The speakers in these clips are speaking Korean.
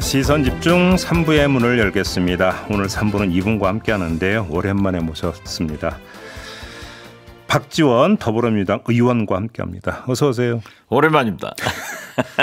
시선 집중 3부의 문을 열겠습니다. 오늘 3부는 이분과 함께 하는데요. 오랜만에 모셨습니다. 박지원 더불어민주당 의원과 함께합니다. 어서 오세요. 오랜만입니다.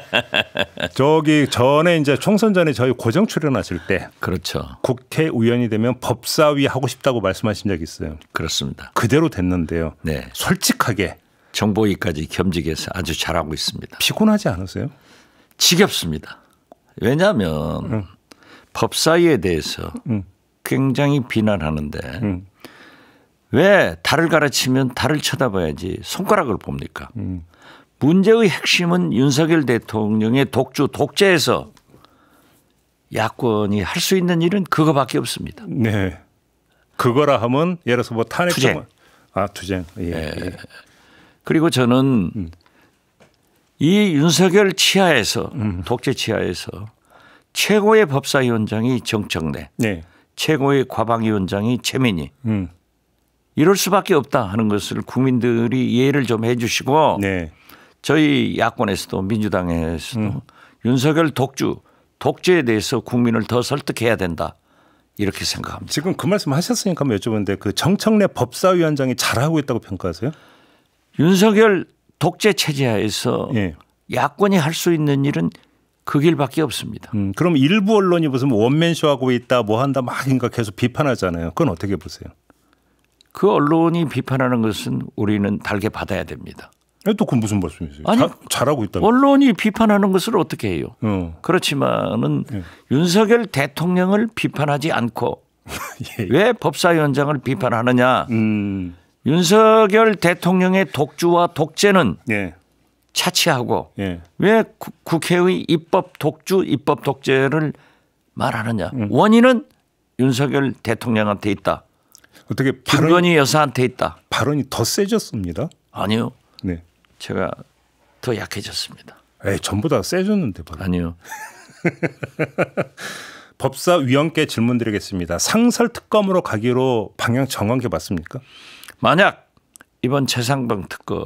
저기 전에 이제 총선 전에 저희 고정 출연하실 때 그렇죠. 국회의원이 되면 법사위 하고 싶다고 말씀하신 적 있어요. 그렇습니다. 그대로 됐는데요. 네. 솔직하게 정보위까지 겸직해서 아주 잘하고 있습니다. 피곤하지 않으세요? 지겹습니다. 왜냐하면 음. 법사위에 대해서 음. 굉장히 비난하는데 음. 왜 달을 가르치면 달을 쳐다봐야지 손가락을 봅니까? 문제의 핵심은 윤석열 대통령의 독주 독재에서 야권이 할 수 있는 일은 그거밖에 없습니다. 네. 그거라 하면 예를 들어서 뭐 탄핵 투쟁. 아 투쟁. 예, 예. 예. 그리고 저는 음. 이 윤석열 치하에서 음. 독재 치하에서 최고의 법사위원장이 정청래, 네. 최고의 과방위원장이 최민희. 음. 이럴 수밖에 없다 하는 것을 국민들이 이해를 좀 해주시고 네. 저희 야권에서도 민주당에서도 음. 윤석열 독주 독재에 대해서 국민을 더 설득해야 된다. 이렇게 생각합니다. 지금 그 말씀 하셨으니까 한 여쭤보는데 그 정청래 법사위원장이 잘하고 있다고 평가하세요? 윤석열 독재 체제하에서 예. 야권이 할 수 있는 일은 그 길밖에 없습니다. 음, 그럼 일부 언론이 무슨 원맨쇼 하고 있다 뭐 한다 막인가 계속 비판하잖아요. 그건 어떻게 보세요? 그 언론이 비판하는 것은 우리는 달게 받아야 됩니다. 예, 또그 무슨 말씀이세요? 아니 자, 잘하고 있다. 언론이 비판하는 것을 어떻게 해요? 어. 그렇지만은 예. 윤석열 대통령을 비판하지 않고 예. 왜 법사위원장을 비판하느냐? 음. 윤석열 대통령의 독주와 독재는 예. 차치하고 예. 왜 국회의 입법 독주, 입법 독재를 말하느냐. 음. 원인은 윤석열 대통령한테 있다. 어떻게 김건이 여사한테 있다. 발언이 더 세졌습니다. 아니요. 네. 제가 더 약해졌습니다. 에 전부 다 세졌는데 발언. 아니요. 법사 위원께 질문 드리겠습니다. 상설 특검으로 가기로 방향 정한 게 맞습니까? 만약 이번 최상병 특검을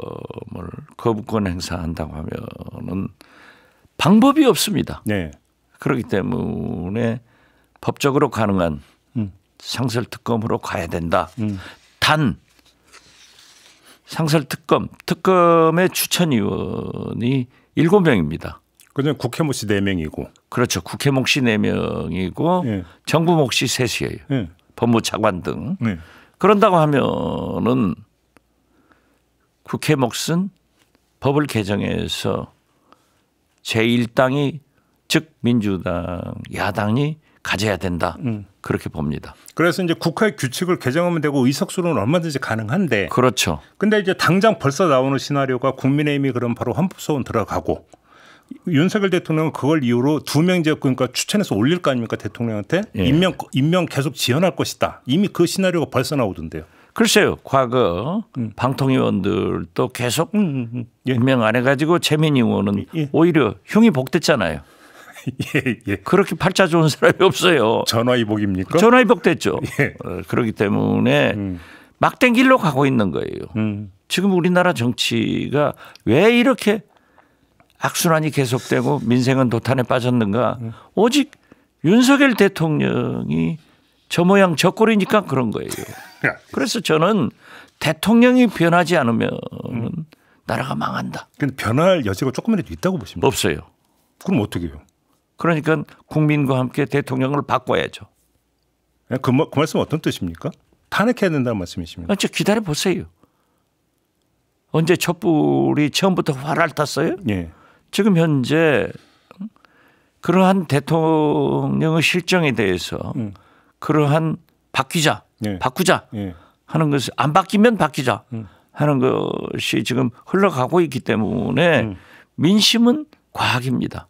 거부권 행사한다고 하면은 방법이 없습니다. 네. 그렇기 때문에 법적으로 가능한 음. 상설 특검으로 가야 된다. 음. 단 상설 특검 특검의 추천 위원이 7명입니다. 그냥 국회 몫씨 4명이고. 그렇죠. 국회 몫씨 4명이고 네. 네. 정부 목씨 셋이에요. 네. 법무차관 등. 네. 그런다고 하면은 국회 몫은 법을 개정해서 제1당이 즉 민주당 야당이 가져야 된다. 음. 그렇게 봅니다. 그래서 이제 국회 규칙을 개정하면 되고 의석수는 얼마든지 가능한데. 그렇죠. 근데 이제 당장 벌써 나오는 시나리오가 국민의힘이 그럼 바로 헌법소원 들어가고 윤석열 대통령은 그걸 이유로 두명 이제 그러니까 추천해서 올릴 거 아닙니까 대통령한테 예. 임명 임명 계속 지연할 것이다. 이미 그 시나리오가 벌써 나오던데요. 글쎄요, 과거 음. 방통위원들도 계속 음. 음, 음. 예. 임명 안 해가지고 재민 의원은 예, 예. 오히려 흉이 복됐잖아요. 예, 예. 그렇게 팔자 좋은 사람이 없어요. 전화위복입니까? 전화위복됐죠. 예. 어, 그렇기 때문에 음. 막된 길로 가고 있는 거예요. 음. 지금 우리나라 정치가 왜 이렇게 악순환이 계속되고 민생은 도탄에 빠졌는가 오직 윤석열 대통령이 저 모양 저 꼴이니까 그런 거예요. 그래서 저는 대통령이 변하지 않으면 나라가 망한다. 근데 변할 여지가 조금이라도 있다고 보십니까? 없어요. 그럼 어떻게 해요? 그러니까 국민과 함께 대통령을 바꿔야죠. 예, 그, 뭐, 그 말씀 어떤 뜻입니까? 탄핵해야 된다는 말씀이십니까? 어, 저 기다려 보세요. 언제 촛불이 처음부터 활을 탔어요? 예. 지금 현재 그러한 대통령의 실정에 대해서 음. 그러한 바뀌자, 예. 바꾸자 예. 하는 것을 안 바뀌면 바뀌자 음. 하는 것이 지금 흘러가고 있기 때문에 음. 민심은 과학입니다.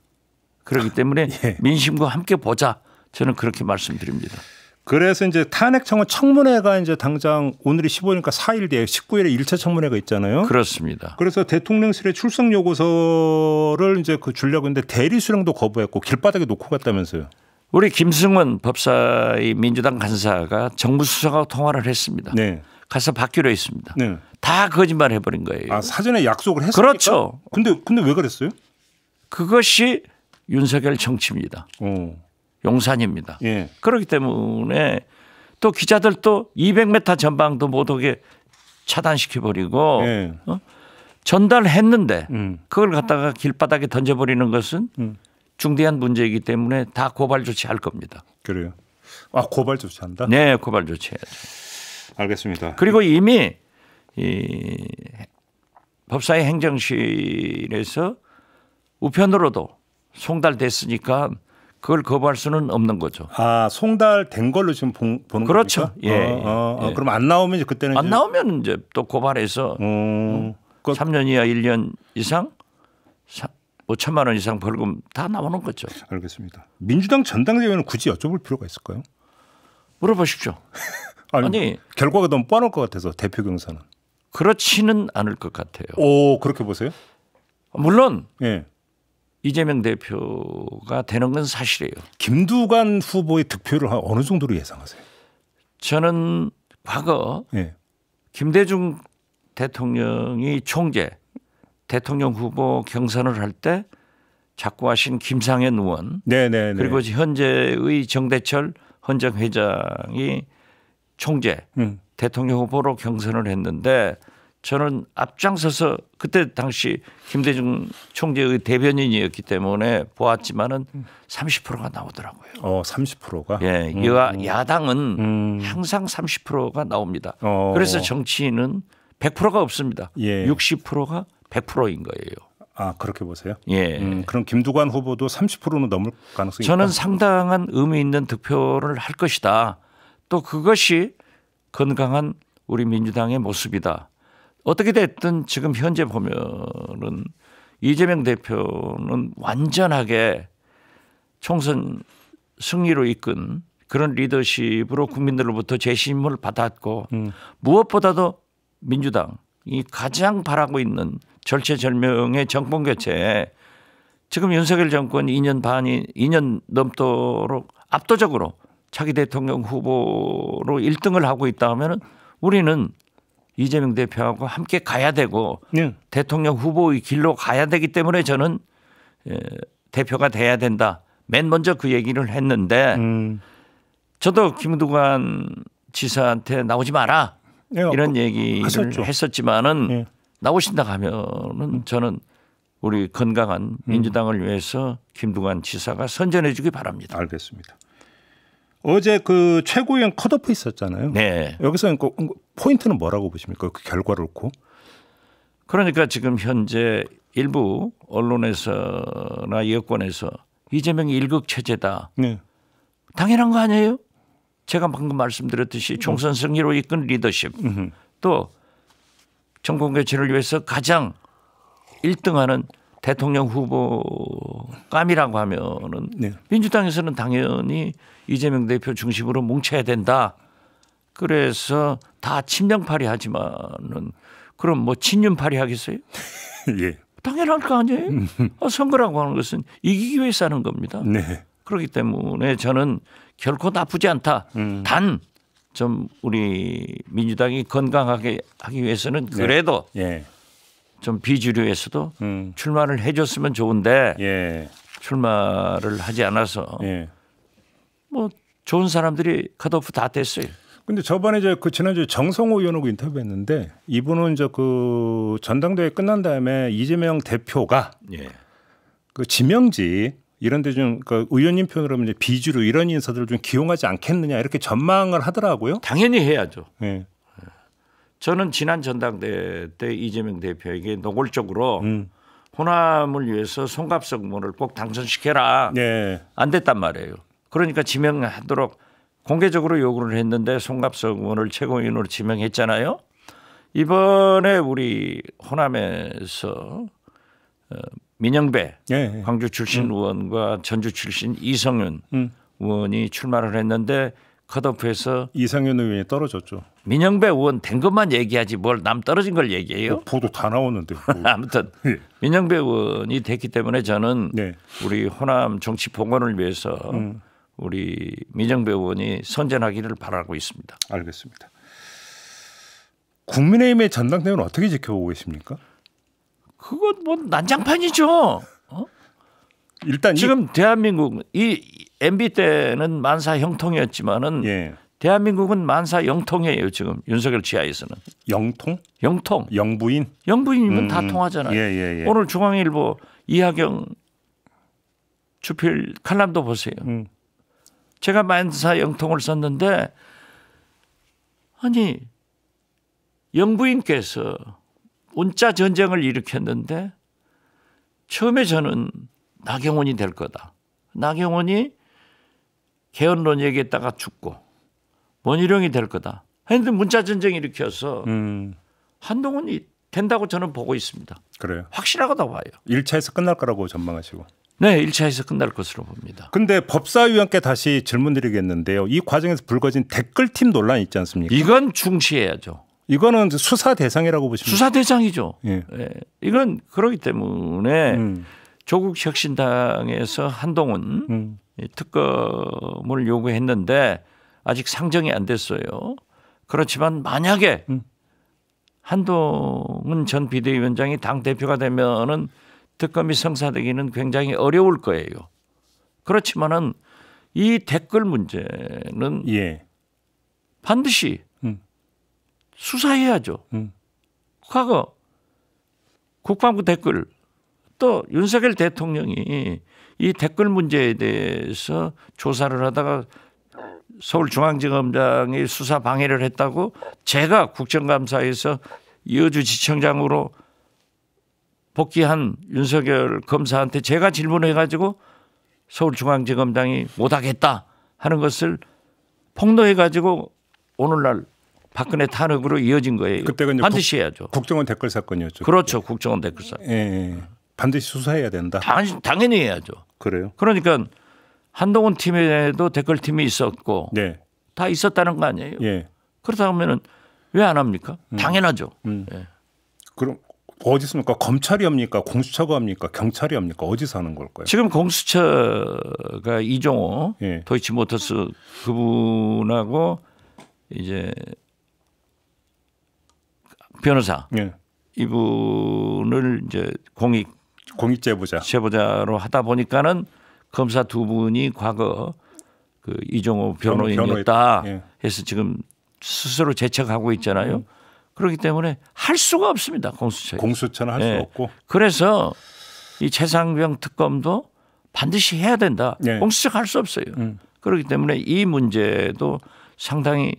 그렇기 때문에 예. 민심과 함께 보자 저는 그렇게 말씀드립니다. 그래서 이제 탄핵청은 청문회가 이제 당장 오늘이 15일이니까 4일 뒤에 19일에 1차 청문회가 있잖아요. 그렇습니다. 그래서 대통령실의 출석 요구서를 이제 그 주려고 했는데 대리 수령도 거부했고 길바닥에 놓고 갔다면서요. 우리 김승원 법사의 민주당 간사가 정부 수석하고 통화를 했습니다. 네. 가서 받기로 했습니다. 네. 다 거짓말 해버린 거예요. 아 사전에 약속을 했습니까? 그렇죠. 근데 근데 왜 그랬어요? 그것이 윤석열 정치입니다. 어. 용산입니다. 예. 그렇기 때문에 또 기자들도 200m 전방도 못 오게 차단시켜버리고 예. 어? 전달했는데 음. 그걸 갖다가 길바닥에 던져버리는 것은 음. 중대한 문제이기 때문에 다 고발 조치할 겁니다. 그래요. 아 고발 조치한다? 네, 고발 조치해야 알겠습니다. 그리고 이미 이 법사위 행정실에서 우편으로도 송달됐으니까 그걸 거부할 수는 없는 거죠. 아 송달된 걸로 지금 보, 보는 그렇죠. 겁니까? 예 어, 예, 어, 어, 예. 그럼 안 나오면 이제 그때는 안 이제... 나오면 이제 또 고발해서 음, 어, 3년 그 이하 1년 이상 5천만 뭐 원 이상 벌금 다 나오는 거죠. 알겠습니다. 민주당 전당대회는 굳이 여쭤볼 필요가 있을까요? 물어보십시오. 아니, 아니 결과가 너무 뻔할 것 같아서 대표 경사는 그렇지는 않을 것 같아요. 오 그렇게 보세요? 물론 예. 이재명 대표가 되는 건 사실이에요. 김두관 후보의 득표를 어느 정도로 예상하세요? 저는 과거 예. 김대중 대통령이 총재 대통령 후보 경선을 할 때 자꾸 하신 김상현 의원 네네네. 네, 네. 그리고 현재의 정대철 헌정 회장이 총재 음. 대통령 후보로 경선을 했는데 저는 앞장서서 그때 당시 김대중 총재의 대변인이었기 때문에 보았지만은 30%가 음. 나오더라고요. 어, 30%가? 예. 음. 여, 음. 야당은 음. 항상 30%가 나옵니다. 어. 그래서 정치인은 100%가 없습니다. 예. 60%가 100%인 거예요. 아, 그렇게 보세요? 예. 음, 그럼 김두관 후보도 30%는 넘을 가능성이 저는 있다? 상당한 의미 있는 득표를 할 것이다. 또 그것이 건강한 우리 민주당의 모습이다. 어떻게 됐든 지금 현재 보면은 이재명 대표는 완전하게 총선 승리로 이끈 그런 리더십으로 국민들로부터 재심을 받았고 음. 무엇보다도 민주당이 가장 바라고 있는 절체절명의 정권 교체에 지금 윤석열 정권 2년 반이 2년 넘도록 압도적으로 차기 대통령 후보로 1등을 하고 있다 하면은 우리는 이재명 대표하고 함께 가야 되고 네. 대통령 후보의 길로 가야 되기 때문에 저는 예, 대표가 돼야 된다. 맨 먼저 그 얘기를 했는데 음. 저도 김두관 지사한테 나오지 마라 네, 이런 그 얘기를 하셨죠. 했었지만은 네. 나오신다 하면은 음. 저는 우리 건강한 음. 민주당을 위해서 김두관 지사가 선전해주기 바랍니다. 알겠습니다. 어제 그 최고위원 컷오프 있었잖아요. 네. 여기서 그 포인트는 뭐라고 보십니까? 그 결과를 놓고. 그러니까 지금 현재 일부 언론에서나 여권에서 이재명이 일극 체제다. 네. 당연한 거 아니에요? 제가 방금 말씀드렸듯이 네. 총선 승리로 이끈 리더십 음흠. 또 정권 개최를 위해서 가장 1등하는 대통령 후보감이라고 하면은 네. 민주당에서는 당연히 이재명 대표 중심으로 뭉쳐야 된다. 그래서 다 친명파리 하지만은 그럼 뭐 친윤파리 하겠어요? 예. 당연할 거 아니에요. 아, 선거라고 하는 것은 이기기 위해 서하는 겁니다. 네. 그렇기 때문에 저는 결코 나쁘지 않다. 음. 단좀 우리 민주당이 건강하게 하기 위해서는 네. 그래도 네. 예. 좀 비주류에서도 음. 출마를 해줬으면 좋은데 예. 출마를 하지 않아서 예. 뭐 좋은 사람들이 컷오프 다 됐어요. 근데 저번에 이제 그 지난주 정성호 의원하고 인터뷰했는데 이분은 저그 전당대회 끝난 다음에 이재명 대표가 예. 그 지명지 이런데 좀그 의원님 표현으로 하면 이제 비주류 이런 인사들을 좀 기용하지 않겠느냐 이렇게 전망을 하더라고요. 당연히 해야죠. 예. 저는 지난 전당대회 때 이재명 대표에게 노골적으로 음. 호남을 위해서 송갑석 문을꼭 당선시켜라. 네. 안 됐단 말이에요. 그러니까 지명하도록 공개적으로 요구를 했는데 송갑석 문을 최고위원으로 지명했잖아요. 이번에 우리 호남에서 어, 민영배 네. 광주 출신 음. 의원과 전주 출신 이성윤 음. 의원이 출마를 했는데 컷오프에서 이상현 의원이 떨어졌죠. 민영배 의원 된 것만 얘기하지 뭘 남 떨어진 걸 얘기해요? 뭐 보도 다 나오는데. 뭐. 아무튼 예. 민영배 의원이 됐기 때문에 저는 네. 우리 호남 정치 복원을 위해서 음. 우리 민영배 의원이 선전하기를 바라고 있습니다. 알겠습니다. 국민의힘의 전당대회는 어떻게 지켜보고 계십니까? 그건 뭐 난장판이죠. 어? 일단 지금 대한민국 이 MB 때는 만사 형통이었지만은 예. 대한민국은 만사 영통이에요 지금 윤석열 지하에서는. 영통? 영통. 영부인? 영부인이면 음. 다 음. 통하잖아요. 예, 예, 예, 오늘 중앙일보 이하경 주필 칼럼도 보세요. 음. 제가 만사 영통을 썼는데 아니 영부인께서 문자 전쟁을 일으켰는데 처음에 저는 나경원이 될 거다. 나경원이 개헌론 얘기했다가 죽고 원희령이될 거다. 했는데 문자 전쟁 일으켜서 음. 한동훈이 된다고 저는 보고 있습니다. 그래요. 확실하고 봐요. 1차에서 끝날 거라고 전망하시고. 네, 1차에서 끝날 것으로 봅니다. 근데 법사위원께 다시 질문드리겠는데요. 이 과정에서 불거진 댓글팀 논란 있지 않습니까? 이건 중시해야죠. 이거는 수사 대상이라고 보시면 수사 대상이죠. 예. 예. 이건 그러기 때문에 음. 조국 혁신당에서 한동훈 음. 특검을 요구했는데 아직 상정이 안 됐어요. 그렇지만 만약에 음. 한동훈 전 비대위원장이 당 대표가 되면은 특검이 성사되기는 굉장히 어려울 거예요. 그렇지만은 이 댓글 문제는 예. 반드시 음. 수사해야죠. 음. 과거 국방부 댓글 또 윤석열 대통령이 이 댓글 문제에 대해서 조사를 하다가 서울중앙지검장이 수사 방해를 했다고 제가 국정감사에서 여주지청장으로 복귀한 윤석열 검사한테 제가 질문해가지고 서울중앙지검장이 못하겠다 하는 것을 폭로해가지고 오늘날 박근혜 탄핵으로 이어진 거예요. 그때 반드시 해야죠. 국정원 댓글 사건이었죠. 그렇죠. 국정원 댓글 사건. 예, 예. 반드시 수사해야 된다. 당, 당연히 해야죠. 그래요. 그러니까 한동훈 팀에도 댓글 팀이 있었고 네. 다 있었다는 거 아니에요. 예. 그렇다 면은왜 안 합니까? 음. 당연하죠. 음. 예. 그럼 어디 있습니까? 검찰이 합니까? 공수처가 합니까? 경찰이 합니까? 어디서 하는 걸까요? 지금 공수처가 이종호 예. 도이치모터스 그분하고 이제 변호사 예. 이분을 이제 공익 공익제보자. 제보자로 하다 보니까는 검사 두 분이 과거 그 이종호 변호인이었다 변호, 예. 해서 지금 스스로 재척하고 있잖아요. 음. 그렇기 때문에 할 수가 없습니다. 공수처. 공수처는 할수 예. 없고. 그래서 이 최상병 특검도 반드시 해야 된다. 예. 공수처 가할 수 없어요. 음. 그렇기 때문에 이 문제도 상당히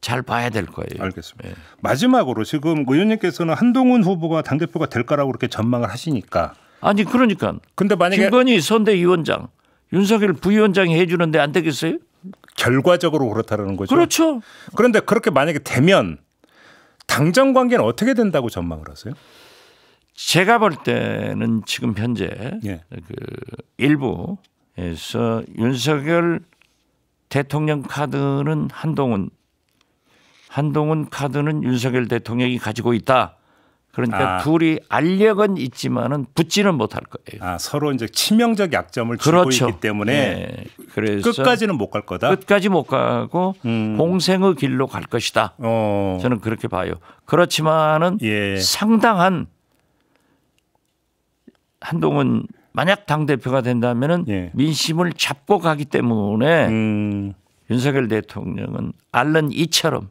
잘 봐야 될 거예요. 알겠습니다. 예. 마지막으로 지금 의원님께서는 한동훈 후보가 당대표가 될 거라고 그렇게 전망을 하시니까 아니 그러니까. 근데 만약에 김건희 선대위원장 윤석열 부위원장이 해주는데 안 되겠어요? 결과적으로 그렇다라는 거죠. 그렇죠. 그런데 그렇게 만약에 되면 당장 관계는 어떻게 된다고 전망을 하세요? 제가 볼 때는 지금 현재 예. 그 일부에서 윤석열 대통령 카드는 한동훈, 한동훈 카드는 윤석열 대통령이 가지고 있다. 그러니까 아. 둘이 알력은 있지만은 붙지는 못할 거예요. 아, 서로 이제 치명적 약점을 그렇죠. 주고 있기 때문에 네. 그래서 끝까지는 못 갈 거다. 끝까지 못 가고 음. 공생의 길로 갈 것이다. 어. 저는 그렇게 봐요. 그렇지만은 예. 상당한 한동훈 만약 당 대표가 된다면은 예. 민심을 잡고 가기 때문에 음. 윤석열 대통령은 알른 이처럼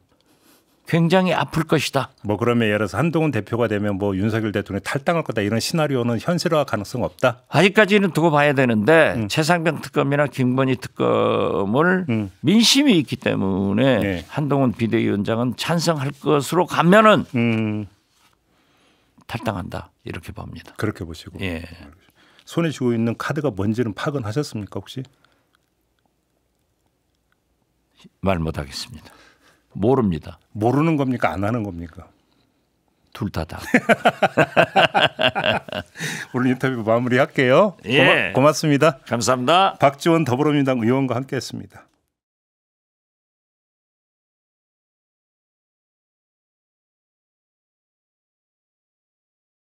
굉장히 아플 것이다. 뭐 그러면 예를 들어서 한동훈 대표가 되면 뭐 윤석열 대통령이 탈당할 거다 이런 시나리오는 현실화 가능성 없다. 아직까지는 두고 봐야 되는데 음. 최상병 특검이나 김건희 특검을 음. 민심이 있기 때문에 네. 한동훈 비대위원장은 찬성할 것으로 가면은 음. 탈당한다 이렇게 봅니다. 그렇게 보시고. 예. 손에 쥐고 있는 카드가 뭔지는 파악은 하셨습니까 혹시? 말 못하겠습니다. 모릅니다. 모르는 겁니까? 안 하는 겁니까? 둘다 다. 오늘 인터뷰 마무리할게요. 예. 고마, 고맙습니다. 감사합니다. 박지원 더불어민당 의원과 함께했습니다.